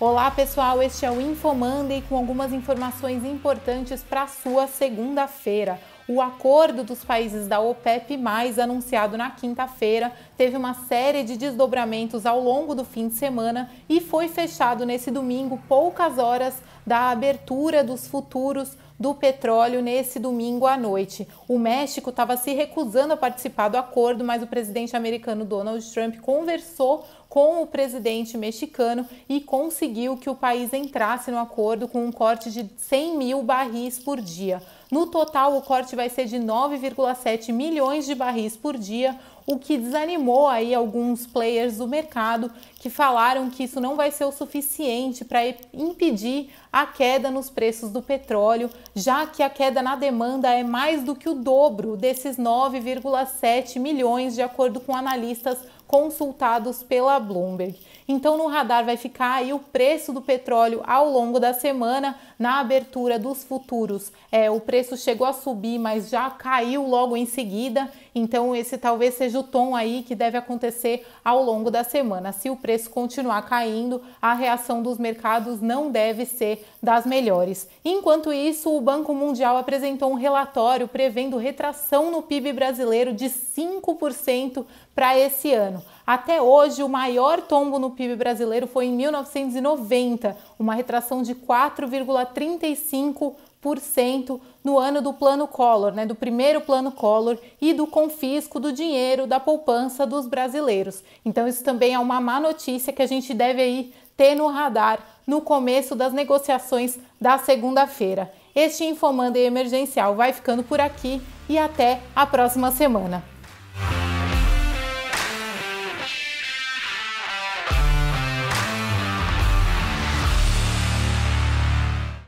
Olá pessoal, este é o InfoMonday com algumas informações importantes para sua segunda-feira. O acordo dos países da OPEP, anunciado na quinta-feira, teve uma série de desdobramentos ao longo do fim de semana e foi fechado nesse domingo, poucas horas da abertura dos futuros do petróleo nesse domingo à noite. O México estava se recusando a participar do acordo, mas o presidente americano Donald Trump conversou com o presidente mexicano e conseguiu que o país entrasse no acordo com um corte de 100 mil barris por dia. No total, o corte vai ser de 9,7 milhões de barris por dia, o que desanimou aí alguns players do mercado que falaram que isso não vai ser o suficiente para impedir a queda nos preços do petróleo, já que a queda na demanda é mais do que o dobro desses 9,7 milhões, de acordo com analistas consultados pela Bloomberg. Então no radar vai ficar aí o preço do petróleo ao longo da semana na abertura dos futuros. É, o preço chegou a subir, mas já caiu logo em seguida. Então esse talvez seja o tom aí que deve acontecer ao longo da semana. Se o preço continuar caindo, a reação dos mercados não deve ser das melhores. Enquanto isso, o Banco Mundial apresentou um relatório prevendo retração no PIB brasileiro de 5% para esse ano ano. Até hoje, o maior tombo no PIB brasileiro foi em 1990, uma retração de 4,35% no ano do Plano Collor, né, do primeiro Plano Collor e do confisco do dinheiro da poupança dos brasileiros. Então isso também é uma má notícia que a gente deve aí ter no radar no começo das negociações da segunda-feira. Este Infomanda emergencial vai ficando por aqui e até a próxima semana.